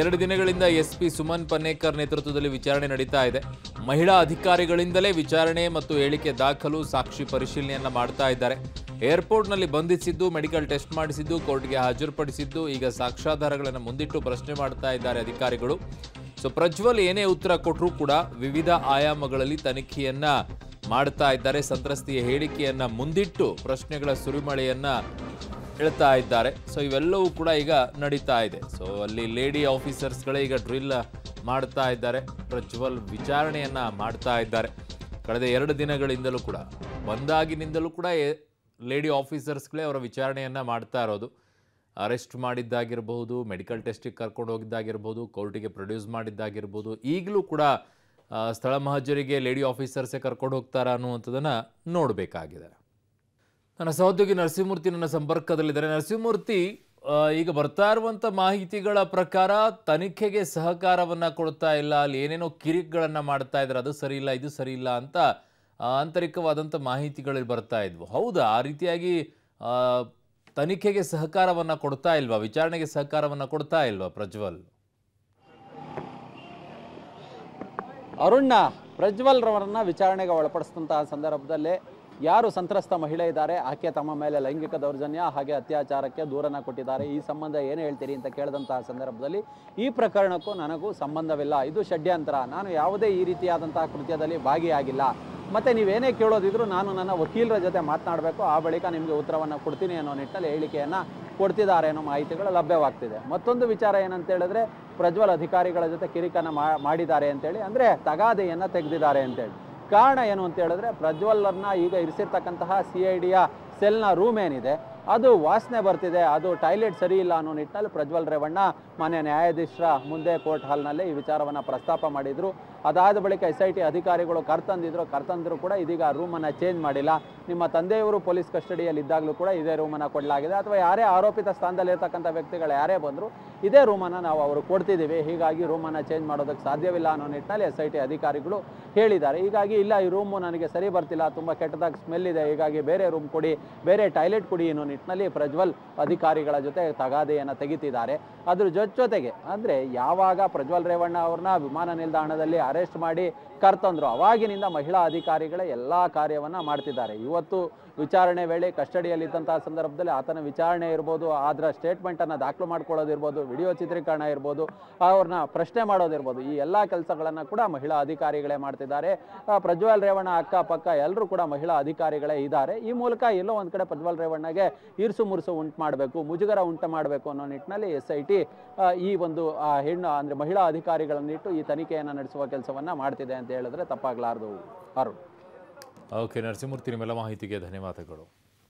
ಎರಡು ದಿನಗಳಿಂದ ಎಸ್ಪಿ ಸುಮನ್ ಪನ್ನೇಕರ್ ನೇತೃತ್ವದಲ್ಲಿ ವಿಚಾರಣೆ ನಡೀತಾ ಇದೆ ಮಹಿಳಾ ಅಧಿಕಾರಿಗಳಿಂದಲೇ ವಿಚಾರಣೆ ಮತ್ತು ಹೇಳಿಕೆ ದಾಖಲು ಸಾಕ್ಷಿ ಪರಿಶೀಲನೆಯನ್ನ ಮಾಡ್ತಾ ಇದ್ದಾರೆ ಏರ್ಪೋರ್ಟ್ನಲ್ಲಿ ಬಂಧಿಸಿದ್ದು ಮೆಡಿಕಲ್ ಟೆಸ್ಟ್ ಮಾಡಿಸಿದ್ದು ಕೋರ್ಟ್ಗೆ ಹಾಜರುಪಡಿಸಿದ್ದು ಈಗ ಸಾಕ್ಷ್ಯಾಧಾರಗಳನ್ನು ಮುಂದಿಟ್ಟು ಪ್ರಶ್ನೆ ಮಾಡ್ತಾ ಇದ್ದಾರೆ ಅಧಿಕಾರಿಗಳು ಸೊ ಪ್ರಜ್ವಲ್ ಏನೇ ಉತ್ತರ ಕೊಟ್ಟರೂ ಕೂಡ ವಿವಿಧ ಆಯಾಮಗಳಲ್ಲಿ ತನಿಖೆಯನ್ನ ಮಾಡ್ತಾ ಇದ್ದಾರೆ ಸಂತ್ರಸ್ತೆಯ ಹೇಳಿಕೆಯನ್ನ ಮುಂದಿಟ್ಟು ಪ್ರಶ್ನೆಗಳ ಸುರಿಮಳೆಯನ್ನ ಹೇಳ್ತಾ ಇದ್ದಾರೆ ಸೊ ಇವೆಲ್ಲವೂ ಕೂಡ ಈಗ ನಡೀತಾ ಇದೆ ಸೊ ಅಲ್ಲಿ ಲೇಡಿ ಆಫೀಸರ್ಸ್ಗಳೇ ಈಗ ಡ್ರಿಲ್ ಮಾಡ್ತಾ ಇದ್ದಾರೆ ಪ್ರಜ್ವಲ್ ವಿಚಾರಣೆಯನ್ನು ಮಾಡ್ತಾ ಇದ್ದಾರೆ ಕಳೆದ ಎರಡು ದಿನಗಳಿಂದಲೂ ಕೂಡ ಬಂದಾಗಿನಿಂದಲೂ ಕೂಡ ಲೇಡಿ ಆಫೀಸರ್ಸ್ಗಳೇ ಅವರ ವಿಚಾರಣೆಯನ್ನು ಮಾಡ್ತಾ ಇರೋದು ಅರೆಸ್ಟ್ ಮಾಡಿದ್ದಾಗಿರ್ಬಹುದು ಮೆಡಿಕಲ್ ಟೆಸ್ಟಿಗೆ ಕರ್ಕೊಂಡು ಹೋಗಿದ್ದಾಗಿರ್ಬೋದು ಕೋರ್ಟಿಗೆ ಪ್ರೊಡ್ಯೂಸ್ ಮಾಡಿದ್ದಾಗಿರ್ಬೋದು ಈಗಲೂ ಕೂಡ ಸ್ಥಳ ಮಹಜರಿಗೆ ಲೇಡಿ ಆಫೀಸರ್ಸೇ ಕರ್ಕೊಂಡು ಹೋಗ್ತಾರ ಅನ್ನುವಂಥದ್ದನ್ನು ನೋಡಬೇಕಾಗಿದೆ ನನ್ನ ಸಹೋದ್ಯೋಗಿ ನರಸಿಂಹಮೂರ್ತಿ ನನ್ನ ಸಂಪರ್ಕದಲ್ಲಿದ್ದಾರೆ ನರಸಿಂಹಮೂರ್ತಿ ಈಗ ಬರ್ತಾ ಇರುವಂಥ ಮಾಹಿತಿಗಳ ಪ್ರಕಾರ ತನಿಖೆಗೆ ಸಹಕಾರವನ್ನು ಕೊಡ್ತಾ ಇಲ್ಲ ಅಲ್ಲಿ ಏನೇನೋ ಕಿರಿಕ್ಗಳನ್ನು ಮಾಡ್ತಾ ಇದ್ದಾರೆ ಅದು ಸರಿ ಇಲ್ಲ ಇದು ಸರಿ ಇಲ್ಲ ಅಂತ ಆಂತರಿಕವಾದಂಥ ಮಾಹಿತಿಗಳಲ್ಲಿ ಬರ್ತಾ ಇದ್ವು ಹೌದಾ ಆ ರೀತಿಯಾಗಿ ತನಿಖೆಗೆ ಸಹಕಾರವನ್ನು ಕೊಡ್ತಾ ಇಲ್ವಾ ವಿಚಾರಣೆಗೆ ಸಹಕಾರವನ್ನು ಕೊಡ್ತಾ ಇಲ್ವಾ ಪ್ರಜ್ವಲ್ ಅರುಣ್ಣ ಪ್ರಜ್ವಲ್ ರವರನ್ನ ವಿಚಾರಣೆಗೆ ಒಳಪಡಿಸಿದಂತಹ ಸಂದರ್ಭದಲ್ಲೇ ಯಾರು ಸಂತ್ರಸ್ತ ಮಹಿಳೆ ಇದ್ದಾರೆ ಆಕೆ ತಮ್ಮ ಮೇಲೆ ಲೈಂಗಿಕ ದೌರ್ಜನ್ಯ ಹಾಗೆ ಅತ್ಯಾಚಾರಕ್ಕೆ ದೂರನ ಕೊಟ್ಟಿದ್ದಾರೆ ಈ ಸಂಬಂಧ ಏನು ಹೇಳ್ತೀರಿ ಅಂತ ಕೇಳಿದಂತಹ ಸಂದರ್ಭದಲ್ಲಿ ಈ ಪ್ರಕರಣಕ್ಕೂ ನನಗೂ ಸಂಬಂಧವಿಲ್ಲ ಇದು ಷಡ್ಯಂತರ ನಾನು ಯಾವುದೇ ಈ ರೀತಿಯಾದಂತಹ ಕೃತ್ಯದಲ್ಲಿ ಭಾಗಿಯಾಗಿಲ್ಲ ಮತ್ತು ನೀವೇನೇ ಕೇಳೋದಿದ್ರು ನಾನು ನನ್ನ ವಕೀಲರ ಜೊತೆ ಮಾತನಾಡಬೇಕು ಆ ಬಳಿಕ ನಿಮಗೆ ಉತ್ತರವನ್ನು ಕೊಡ್ತೀನಿ ಅನ್ನೋ ನಿಟ್ಟಿನಲ್ಲಿ ಹೇಳಿಕೆಯನ್ನು ಕೊಡ್ತಿದ್ದಾರೆ ಅನ್ನೋ ಮಾಹಿತಿಗಳು ಲಭ್ಯವಾಗ್ತಿದೆ ಮತ್ತೊಂದು ವಿಚಾರ ಏನಂತ ಹೇಳಿದ್ರೆ ಪ್ರಜ್ವಲ್ ಅಧಿಕಾರಿಗಳ ಜೊತೆ ಕಿರಿಕನ ಮಾಡಿದ್ದಾರೆ ಅಂತೇಳಿ ಅಂದರೆ ತಗಾದೆಯನ್ನು ತೆಗೆದಿದ್ದಾರೆ ಅಂತೇಳಿ ಕಾರಣ ಏನು ಅಂತ ಹೇಳಿದ್ರೆ ಪ್ರಜ್ವಲ್ಲರ್ನ ಈಗ ಇರಿಸಿರ್ತಕ್ಕಂತಹ ಸಿ ಐ ಡಿಯ ಸೆಲ್ನ ರೂಮ್ ಏನಿದೆ ಅದು ವಾಸನೆ ಬರ್ತಿದೆ ಅದು ಟಾಯ್ಲೆಟ್ ಸರಿ ಇಲ್ಲ ಅನ್ನೋ ನಿಟ್ಟಿನಲ್ಲಿ ಪ್ರಜ್ವಲ್ ರೇವಣ್ಣ ಮಾನ್ಯ ನ್ಯಾಯಾಧೀಶರ ಮುಂದೆ ಕೋರ್ಟ್ ಹಾಲ್ನಲ್ಲಿ ಈ ವಿಚಾರವನ್ನು ಪ್ರಸ್ತಾಪ ಮಾಡಿದರು ಅದಾದ ಬಳಿಕ ಎಸ್ ಐ ಟಿ ಅಧಿಕಾರಿಗಳು ಕರ್ತಂದಿದ್ರು ಕರ್ತಂದ್ರು ಕೂಡ ಇದೀಗ ರೂಮನ್ನು ಚೇಂಜ್ ಮಾಡಿಲ್ಲ ನಿಮ್ಮ ತಂದೆಯವರು ಪೊಲೀಸ್ ಕಸ್ಟಡಿಯಲ್ಲಿ ಇದ್ದಾಗಲೂ ಕೂಡ ಇದೇ ರೂಮನ್ನು ಕೊಡಲಾಗಿದೆ ಅಥವಾ ಯಾರೇ ಆರೋಪಿತ ಸ್ಥಾನದಲ್ಲಿರ್ತಕ್ಕಂಥ ವ್ಯಕ್ತಿಗಳು ಯಾರೇ ಬಂದರೂ ಇದೇ ರೂಮನ್ನು ನಾವು ಅವರು ಕೊಡ್ತಿದ್ದೀವಿ ಹೀಗಾಗಿ ರೂಮನ್ನು ಚೇಂಜ್ ಮಾಡೋದಕ್ಕೆ ಸಾಧ್ಯವಿಲ್ಲ ಅನ್ನೋ ನಿಟ್ಟಿನಲ್ಲಿ ಎಸ್ ಐ ಟಿ ಅಧಿಕಾರಿಗಳು ಹೇಳಿದ್ದಾರೆ ಹೀಗಾಗಿ ಇಲ್ಲ ಈ ರೂಮು ನನಗೆ ಸರಿ ಬರ್ತಿಲ್ಲ ತುಂಬ ಕೆಟ್ಟದಾಗಿ ಸ್ಮೆಲ್ ಇದೆ ಹೀಗಾಗಿ ಬೇರೆ ರೂಮ್ ಕೊಡಿ ಬೇರೆ ಟಾಯ್ಲೆಟ್ ಕೊಡಿ ಅನ್ನೋ ನಿಟ್ಟಿನಲ್ಲಿ ಪ್ರಜ್ವಲ್ ಅಧಿಕಾರಿಗಳ ಜೊತೆ ತಗಾದೆಯನ್ನು ತೆಗಿತಿದ್ದಾರೆ ಅದ್ರ ಜೊತೆ ಜೊತೆಗೆ ಅಂದರೆ ಯಾವಾಗ ಪ್ರಜ್ವಲ್ ರೇವಣ್ಣ ಅವ್ರನ್ನ ವಿಮಾನ ನಿಲ್ದಾಣದಲ್ಲಿ ಅರೆಸ್ಟ್ ಮಾಡಿ ಕರ್ತಂದ್ರು ಅವಾಗಿನಿಂದ ಮಹಿಳಾ ಅಧಿಕಾರಿಗಳೇ ಎಲ್ಲ ಕಾರ್ಯವನ್ನು ಮಾಡ್ತಿದ್ದಾರೆ ಇವತ್ತು ವಿಚಾರಣೆ ವೇಳೆ ಕಸ್ಟಡಿಯಲ್ಲಿದ್ದಂತಹ ಸಂದರ್ಭದಲ್ಲಿ ಆತನ ವಿಚಾರಣೆ ಇರ್ಬೋದು ಅದರ ಸ್ಟೇಟ್ಮೆಂಟನ್ನು ದಾಖಲು ಮಾಡ್ಕೊಳ್ಳೋದಿರ್ಬೋದು ವಿಡಿಯೋ ಚಿತ್ರೀಕರಣ ಇರ್ಬೋದು ಅವ್ರನ್ನ ಪ್ರಶ್ನೆ ಮಾಡೋದಿರ್ಬೋದು ಈ ಎಲ್ಲ ಕೆಲಸಗಳನ್ನ ಕೂಡ ಮಹಿಳಾ ಅಧಿಕಾರಿಗಳೇ ಮಾಡ್ತಿದ್ದಾರೆ ಪ್ರಜ್ವಲ್ ರೇವಣ್ಣ ಅಕ್ಕ ಪಕ್ಕ ಎಲ್ಲರೂ ಕೂಡ ಮಹಿಳಾ ಅಧಿಕಾರಿಗಳೇ ಇದ್ದಾರೆ ಈ ಮೂಲಕ ಎಲ್ಲೋ ಒಂದು ಕಡೆ ಪ್ರಜ್ವಲ್ ರೇವಣ್ಣಗೆ ಇರ್ಸು ಮುರುಸು ಉಂಟು ಮಾಡಬೇಕು ಮುಜುಗರ ಉಂಟು ಮಾಡಬೇಕು ಅನ್ನೋ ನಿಟ್ಟಿನಲ್ಲಿ ಎಸ್ ಐ ಟಿ ಈ ಒಂದು ಹೆಣ್ಣು ಅಂದರೆ ಮಹಿಳಾ ಅಧಿಕಾರಿಗಳನ್ನಿಟ್ಟು ಈ ತನಿಖೆಯನ್ನು ನಡೆಸುವ ಕೆಲಸ ಕೆಲಸವನ್ನು ಮಾಡ್ತಿದೆ ಅಂತ ಹೇಳಿದ್ರೆ ತಪ್ಪಾಗಲಾರ್ದು ಅರುಣ್ ಓಕೆ ನರಸಿಂಹಮೂರ್ತಿ ನಿಮ್ಮೆಲ್ಲ ಮಾಹಿತಿಗೆ ಧನ್ಯವಾದಗಳು